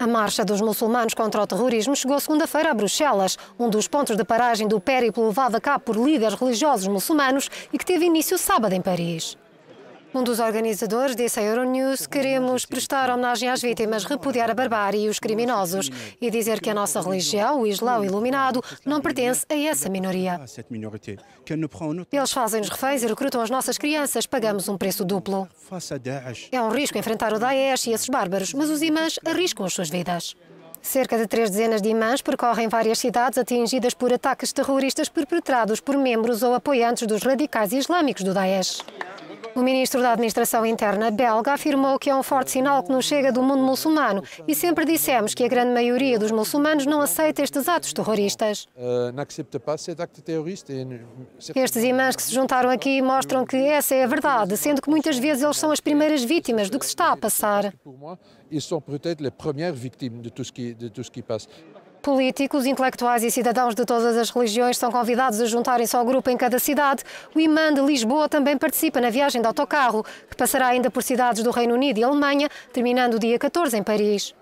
A marcha dos muçulmanos contra o terrorismo chegou segunda-feira a Bruxelas. Um dos pontos de paragem do périplo levado a cabo por líderes religiosos muçulmanos e que teve início sábado em Paris. Um dos organizadores disse à Euronews queremos prestar homenagem às vítimas, repudiar a barbárie e os criminosos e dizer que a nossa religião, o Islão iluminado, não pertence a essa minoria. Eles fazem-nos reféns e recrutam as nossas crianças, pagamos um preço duplo. É um risco enfrentar o Daesh e esses bárbaros, mas os imãs arriscam as suas vidas. Cerca de três dezenas de imãs percorrem várias cidades atingidas por ataques terroristas perpetrados por membros ou apoiantes dos radicais islâmicos do Daesh. O ministro da Administração Interna belga afirmou que é um forte sinal que nos chega do mundo muçulmano e sempre dissemos que a grande maioria dos muçulmanos não aceita estes atos terroristas. Eh, estes imãs que se juntaram aqui mostram que essa é a verdade, sendo que muitas vezes eles são as primeiras vítimas do que se está a passar. Ils sont peut-être les premières de de Políticos, intelectuais e cidadãos de todas as religiões são convidados a juntarem-se ao grupo em cada cidade. O imã de Lisboa também participa na viagem de autocarro, que passará ainda por cidades do Reino Unido e Alemanha, terminando o dia 14 em Paris.